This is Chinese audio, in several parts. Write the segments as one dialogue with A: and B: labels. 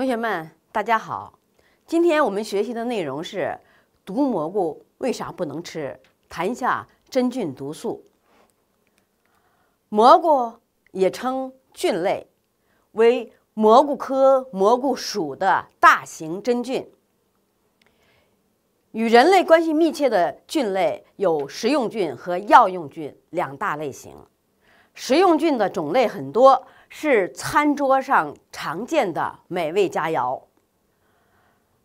A: 同学们，大家好！今天我们学习的内容是毒蘑菇为啥不能吃？谈一下真菌毒素。蘑菇也称菌类，为蘑菇科蘑菇属的大型真菌。与人类关系密切的菌类有食用菌和药用菌两大类型。食用菌的种类很多。是餐桌上常见的美味佳肴，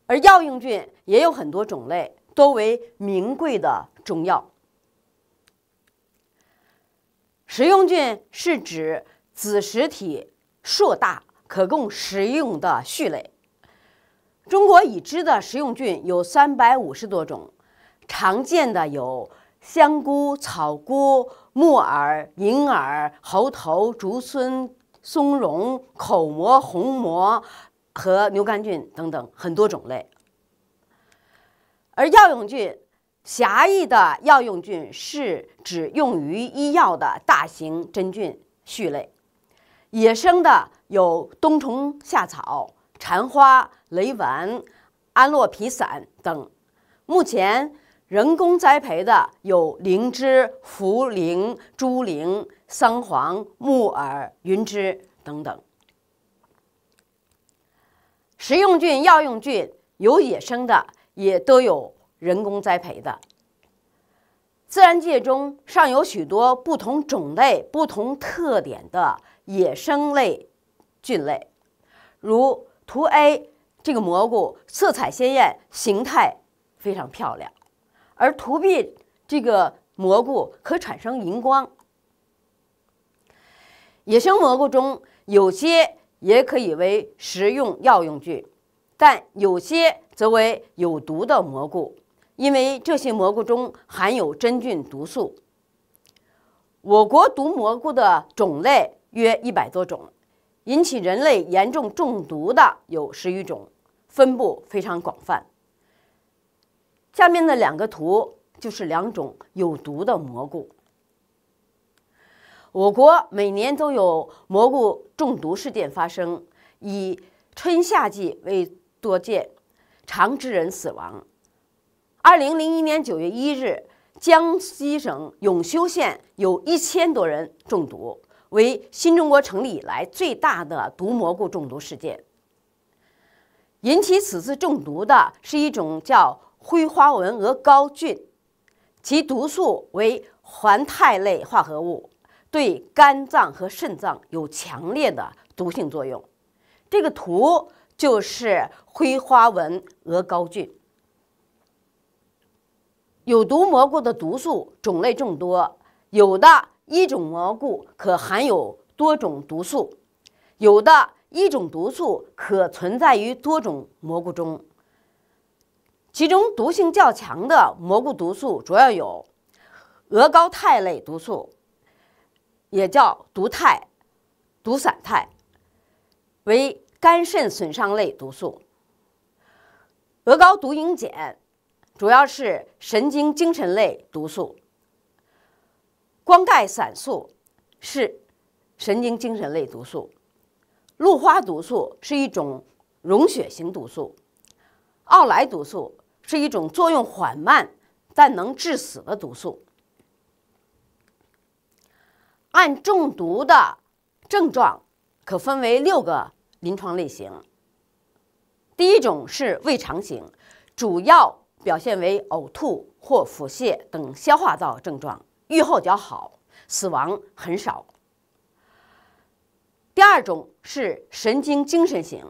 A: 而药用菌也有很多种类，多为名贵的中药。食用菌是指子实体硕大可供食用的畜类。中国已知的食用菌有三百五十多种，常见的有香菇、草菇、木耳、银耳、猴头、竹荪。松茸、口蘑、红蘑和牛肝菌等等很多种类，而药用菌狭义的药用菌是指用于医药的大型真菌序类。野生的有冬虫夏草、蝉花、雷丸、安络皮散等，目前。人工栽培的有灵芝、茯苓、猪苓、桑黄、木耳、云芝等等。食用菌、药用菌有野生的，也都有人工栽培的。自然界中尚有许多不同种类、不同特点的野生类菌类，如图 A 这个蘑菇，色彩鲜艳，形态非常漂亮。而图 b 这个蘑菇可产生荧光。野生蘑菇中有些也可以为食用药用菌，但有些则为有毒的蘑菇，因为这些蘑菇中含有真菌毒素。我国毒蘑菇的种类约一百多种，引起人类严重中毒的有十余种，分布非常广泛。下面的两个图就是两种有毒的蘑菇。我国每年都有蘑菇中毒事件发生，以春夏季为多见，常致人死亡。二零零一年九月一日，江西省永修县有一千多人中毒，为新中国成立以来最大的毒蘑菇中毒事件。引起此次中毒的是一种叫。灰花纹鹅膏菌，其毒素为环肽类化合物，对肝脏和肾脏有强烈的毒性作用。这个图就是灰花纹鹅膏菌。有毒蘑菇的毒素种类众多，有的一种蘑菇可含有多种毒素，有的一种毒素可存在于多种蘑菇中。其中毒性较强的蘑菇毒素主要有鹅膏肽类毒素，也叫毒肽、毒伞肽，为肝肾损伤类毒素；鹅膏毒蝇碱主要是神经精神类毒素；光钙散素是神经精神类毒素；鹿花毒素是一种溶血型毒素；奥莱毒素。是一种作用缓慢但能致死的毒素。按中毒的症状可分为六个临床类型。第一种是胃肠型，主要表现为呕吐或腹泻等消化道症状，预后较好，死亡很少。第二种是神经精神型，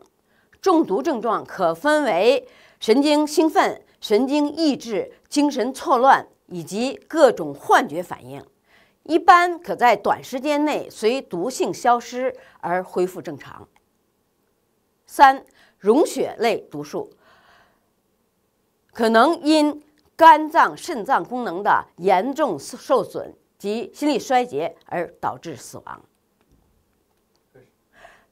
A: 中毒症状可分为神经兴奋。神经抑制、精神错乱以及各种幻觉反应，一般可在短时间内随毒性消失而恢复正常。三、溶血类毒素可能因肝脏、肾脏功能的严重受损及心力衰竭而导致死亡。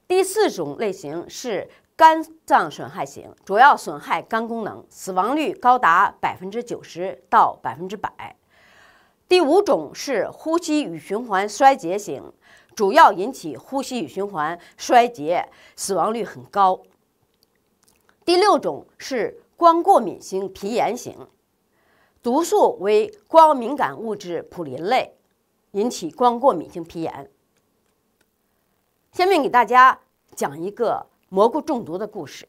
A: 第四种类型是。肝脏损害型主要损害肝功能，死亡率高达百分之九十到百分之百。第五种是呼吸与循环衰竭型，主要引起呼吸与循环衰竭，死亡率很高。第六种是光过敏性皮炎型，毒素为光敏感物质普林类，引起光过敏性皮炎。下面给大家讲一个。蘑菇中毒的故事，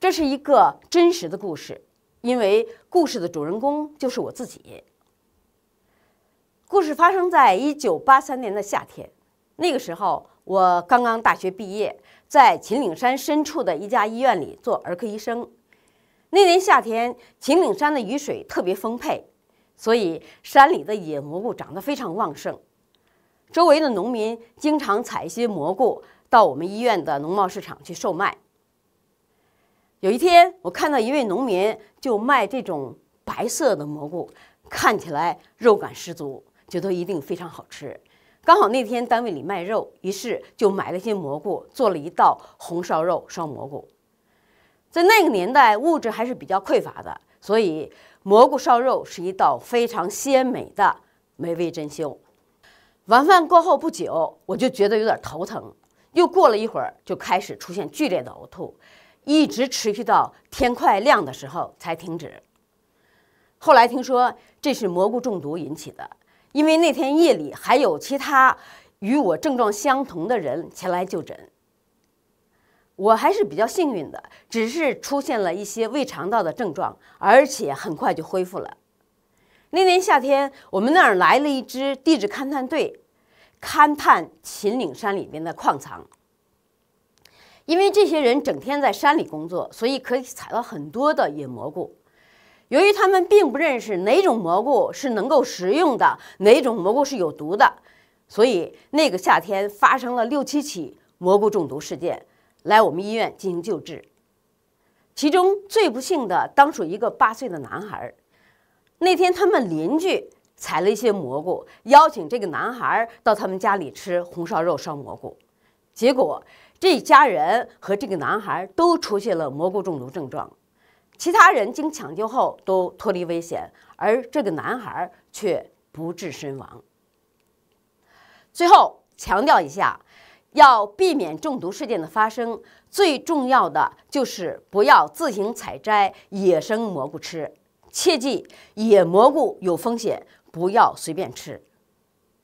A: 这是一个真实的故事，因为故事的主人公就是我自己。故事发生在一九八三年的夏天，那个时候我刚刚大学毕业，在秦岭山深处的一家医院里做儿科医生。那年夏天，秦岭山的雨水特别丰沛，所以山里的野蘑菇长得非常旺盛，周围的农民经常采一些蘑菇。到我们医院的农贸市场去售卖。有一天，我看到一位农民就卖这种白色的蘑菇，看起来肉感十足，觉得一定非常好吃。刚好那天单位里卖肉，于是就买了些蘑菇，做了一道红烧肉烧蘑菇。在那个年代，物质还是比较匮乏的，所以蘑菇烧肉是一道非常鲜美的美味珍馐。晚饭过后不久，我就觉得有点头疼。又过了一会儿，就开始出现剧烈的呕吐，一直持续到天快亮的时候才停止。后来听说这是蘑菇中毒引起的，因为那天夜里还有其他与我症状相同的人前来就诊。我还是比较幸运的，只是出现了一些胃肠道的症状，而且很快就恢复了。那年夏天，我们那儿来了一支地质勘探队。勘探秦岭山里面的矿藏，因为这些人整天在山里工作，所以可以采到很多的野蘑菇。由于他们并不认识哪种蘑菇是能够食用的，哪种蘑菇是有毒的，所以那个夏天发生了六七起蘑菇中毒事件，来我们医院进行救治。其中最不幸的当属一个八岁的男孩。那天他们邻居。采了一些蘑菇，邀请这个男孩到他们家里吃红烧肉烧蘑菇，结果这家人和这个男孩都出现了蘑菇中毒症状，其他人经抢救后都脱离危险，而这个男孩却不治身亡。最后强调一下，要避免中毒事件的发生，最重要的就是不要自行采摘野生蘑菇吃，切记野蘑菇有风险。不要随便吃。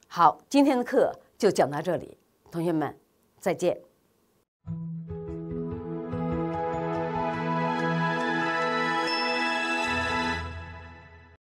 A: 好，今天的课就讲到这里，同学们，再见。